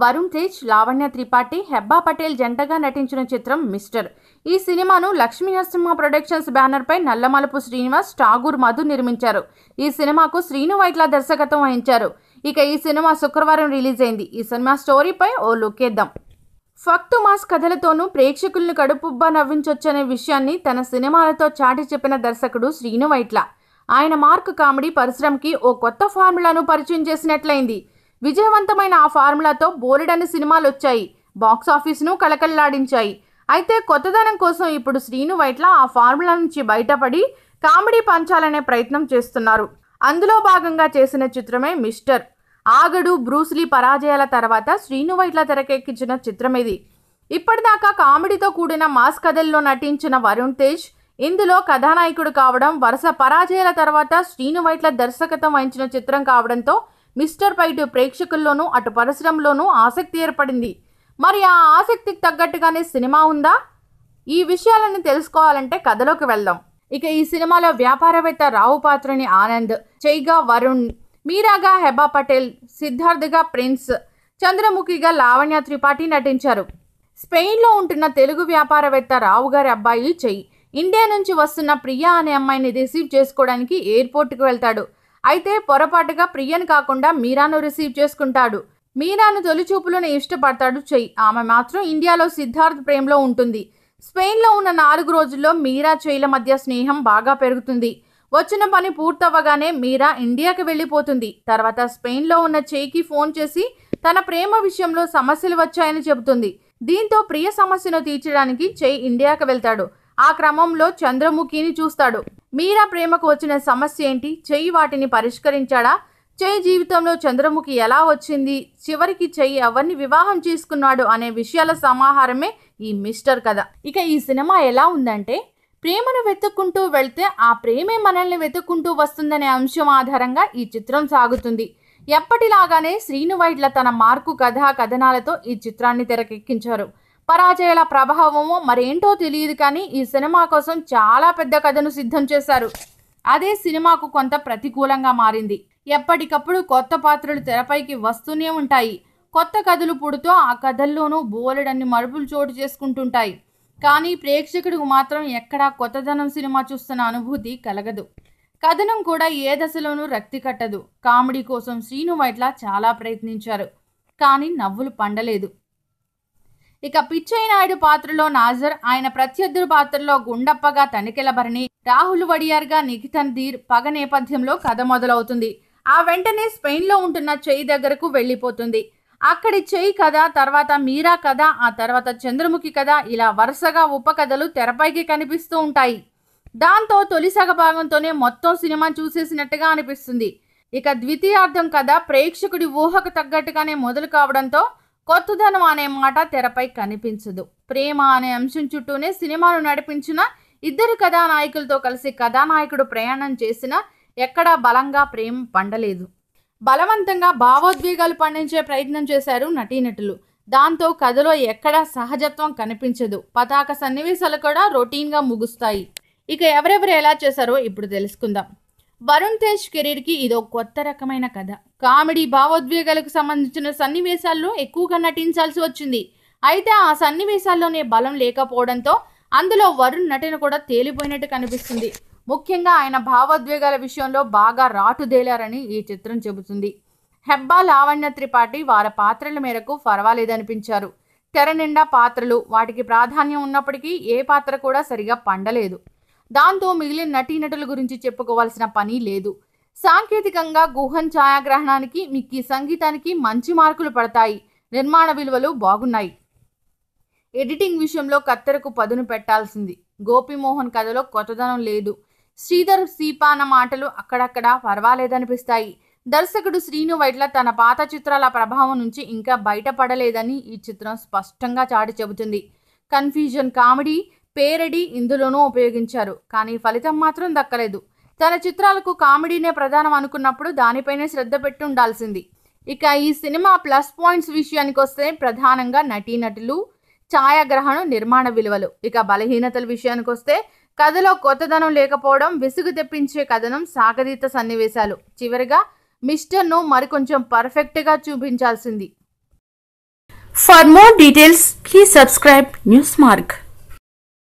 వరుణ్ తేజ్ లావణ్య త్రిపాఠి హెబ్బా పటేల్ జంటగా నటించిన చిత్రం మిస్టర్ ఈ సినిమాను లక్ష్మీ నరసింహ ప్రొడక్షన్స్ బ్యానర్పై నల్లమలుపు శ్రీనివాస్ ఠాగూర్ మధు నిర్మించారు ఈ సినిమాకు శ్రీను వైట్ల దర్శకత్వం వహించారు ఇక ఈ సినిమా శుక్రవారం రిలీజ్ అయింది ఈ సినిమా స్టోరీపై ఓ ఇద్దాం ఫక్తు మాస్ కథలతోనూ ప్రేక్షకులను కడుపుబ్బా నవ్వించొచ్చనే విషయాన్ని తన సినిమాలతో చాటి చెప్పిన దర్శకుడు శ్రీను వైట్ల ఆయన మార్క్ కామెడీ పరిశ్రమకి ఓ కొత్త ఫార్ములాను పరిచయం చేసినట్లయింది విజయవంతమైన ఆ ఫార్ములాతో బోలెడని సినిమాలు వచ్చాయి బాక్సాఫీస్ను కలకల్లాడించాయి అయితే కొత్తదనం కోసం ఇప్పుడు శ్రీను వైట్ల ఆ ఫార్ములా నుంచి బయటపడి కామెడీ పంచాలనే ప్రయత్నం చేస్తున్నారు అందులో భాగంగా చేసిన చిత్రమే మిస్టర్ ఆగడు బ్రూస్లీ పరాజయాల తర్వాత శ్రీను వైట్ల తెరకెక్కించిన చిత్రం ఇది ఇప్పటిదాకా కామెడీతో కూడిన మాస్ కథల్లో నటించిన వరుణ్ తేజ్ ఇందులో కథానాయకుడు కావడం వరుస పరాజయాల తర్వాత శ్రీను వైట్ల దర్శకత్వం వహించిన చిత్రం కావడంతో మిస్టర్ పైటు ప్రేక్షకుల్లోనూ అటు పరిశ్రమలోనూ ఆసక్తి ఏర్పడింది మరి ఆ ఆసక్తికి తగ్గట్టుగానే సినిమా ఉందా ఈ విషయాలను తెలుసుకోవాలంటే కథలోకి వెళ్దాం ఇక ఈ సినిమాలో వ్యాపారవేత్త రావు పాత్రని ఆనంద్ చైగా వరుణ్ మీరాగా హెబా పటేల్ సిద్ధార్థగా ప్రిన్స్ చంద్రముఖిగా లావణ్య త్రిపాఠి నటించారు స్పెయిన్లో ఉంటున్న తెలుగు వ్యాపారవేత్త రావు గారి అబ్బాయి చెయ్యి ఇండియా నుంచి వస్తున్న ప్రియా అనే అమ్మాయిని రిసీవ్ చేసుకోవడానికి ఎయిర్పోర్ట్కి వెళ్తాడు అయితే పొరపాటుగా ప్రియను కాకుండా మీరాను రిసీవ్ చేసుకుంటాడు మీరాను తొలి ఇష్టపడతాడు చెయ్ ఆమె మాత్రం ఇండియాలో సిద్ధార్థ్ ప్రేమలో ఉంటుంది స్పెయిన్లో ఉన్న నాలుగు రోజుల్లో మీరా చెయ్యల మధ్య స్నేహం బాగా పెరుగుతుంది వచ్చిన పని పూర్తవ్వగానే మీరా ఇండియాకి వెళ్ళిపోతుంది తర్వాత స్పెయిన్లో ఉన్న చెయ్యికి ఫోన్ చేసి తన ప్రేమ విషయంలో సమస్యలు వచ్చాయని చెబుతుంది దీంతో ప్రియ సమస్యను తీర్చడానికి చెయ్ ఇండియాకి వెళ్తాడు ఆ క్రమంలో చంద్రముఖిని చూస్తాడు మీరా ప్రేమకు వచ్చిన సమస్య ఏంటి చెయ్యి వాటిని పరిష్కరించాడా చెయ్యి జీవితంలో చంద్రముఖి ఎలా వచ్చింది చివరికి చెయ్యి ఎవరిని వివాహం చేసుకున్నాడు అనే విషయాల సమాహారమే ఈ మిస్టర్ కథ ఇక ఈ సినిమా ఎలా ఉందంటే ప్రేమను వెతుక్కుంటూ వెళ్తే ఆ ప్రేమే మనల్ని వెతుక్కుంటూ వస్తుందనే అంశం ఆధారంగా ఈ చిత్రం సాగుతుంది ఎప్పటిలాగానే శ్రీను వైట్ల తన మార్కు కథా కథనాలతో ఈ చిత్రాన్ని తెరకెక్కించారు పరాజయాల ప్రభావము మరేంటో తెలియదు కానీ ఈ సినిమా కోసం చాలా పెద్ద కథను సిద్ధం చేశారు అదే సినిమాకు కొంత ప్రతికూలంగా మారింది ఎప్పటికప్పుడు కొత్త పాత్రలు తెరపైకి వస్తూనే ఉంటాయి కొత్త కథలు పుడుతూ ఆ కథల్లోనూ బోలెడన్ని మరుపులు చోటు చేసుకుంటుంటాయి కానీ ప్రేక్షకుడికి మాత్రం ఎక్కడా కొత్తదనం సినిమా చూస్తున్న అనుభూతి కలగదు కథనం కూడా ఏ దశలోనూ రక్తి కట్టదు కామెడీ కోసం శ్రీను వైట్ల చాలా ప్రయత్నించారు కానీ నవ్వులు పండలేదు ఇక పిచ్చయ్య నాయుడు పాత్రలో నాజర్ ఆయన ప్రత్యర్థుల పాత్రలో గుండప్పగా తనికెల భరణి రాహుల్ వడియార్గా నిఖితన్ ధీర్ పగ నేపథ్యంలో కథ మొదలవుతుంది ఆ వెంటనే స్పెయిన్లో ఉంటున్న చెయ్యి దగ్గరకు వెళ్ళిపోతుంది అక్కడి చెయ్యి కథ తర్వాత మీరా కథ ఆ తర్వాత చంద్రముఖి కథ ఇలా వరుసగా ఉపకథలు తెరపైకి కనిపిస్తూ ఉంటాయి దాంతో తొలి భాగంతోనే మొత్తం సినిమా చూసేసినట్టుగా అనిపిస్తుంది ఇక ద్వితీయార్థం కథ ప్రేక్షకుడి ఊహకు తగ్గట్టుగానే మొదలు కావడంతో కొత్తదనం అనే మాట తెరపై కనిపించదు ప్రేమ అనే అంశం చుట్టూనే సినిమాను నడిపించిన ఇద్దరు కథానాయకులతో కలిసి కథానాయకుడు ప్రయాణం చేసినా ఎక్కడా బలంగా ప్రేమ పండలేదు బలవంతంగా భావోద్వేగాలు పండించే ప్రయత్నం చేశారు నటీనటులు దాంతో కథలో ఎక్కడా సహజత్వం కనిపించదు పతాక సన్నివేశాలు కూడా రొటీన్గా ముగుస్తాయి ఇక ఎవరెవరు ఎలా చేశారో ఇప్పుడు తెలుసుకుందాం వరుణ్ తేజ్ కెరీర్కి ఇదో కొత్త రకమైన కథ కామెడీ భావోద్వేగాలకు సంబంధించిన సన్నివేశాల్లో ఎక్కువగా నటించాల్సి వచ్చింది అయితే ఆ సన్నివేశాల్లోనే బలం లేకపోవడంతో అందులో వరుణ్ నటన కూడా తేలిపోయినట్టు కనిపిస్తుంది ముఖ్యంగా ఆయన భావోద్వేగాల విషయంలో బాగా రాటుదేలారని ఈ చిత్రం చెబుతుంది హెబ్బా లావణ్య త్రిపాఠి వారి పాత్రల మేరకు పర్వాలేదనిపించారు తెర నిండా పాత్రలు వాటికి ప్రాధాన్యం ఉన్నప్పటికీ ఏ పాత్ర కూడా సరిగా పండలేదు దాంతో మిగిలిన నటీనటుల గురించి చెప్పుకోవాల్సిన పని లేదు సాంకేతికంగా గుహన్ ఛాయాగ్రహణానికి మిక్కి సంగీతానికి మంచి మార్కులు పడతాయి నిర్మాణ విలువలు బాగున్నాయి ఎడిటింగ్ విషయంలో కత్తెరకు పదును పెట్టాల్సింది గోపిమోహన్ కథలో కొత్తదనం లేదు శ్రీధర్ సీపాన మాటలు అక్కడక్కడ పర్వాలేదనిపిస్తాయి దర్శకుడు శ్రీను వైట్ల తన పాత చిత్రాల ప్రభావం నుంచి ఇంకా బయటపడలేదని ఈ చిత్రం స్పష్టంగా చాటి చెబుతుంది కన్ఫ్యూజన్ కామెడీ పేరడి ఇందులోనూ ఉపయోగించారు కానీ ఫలితం మాత్రం దక్కలేదు తన చిత్రాలకు కామెడీనే ప్రధానం అనుకున్నప్పుడు దానిపైనే శ్రద్ధ పెట్టి ఉండాల్సింది ఇక ఈ సినిమా ప్లస్ పాయింట్స్ విషయానికి వస్తే ప్రధానంగా నటీనటులు ఛాయాగ్రహణం నిర్మాణ విలువలు ఇక బలహీనతల విషయానికి వస్తే కథలో కొత్తదనం లేకపోవడం విసుగు తెప్పించే కథనం సాగదీత సన్నివేశాలు చివరిగా మిస్టర్ను మరికొంచెం పర్ఫెక్ట్గా చూపించాల్సింది for more details please subscribe news mark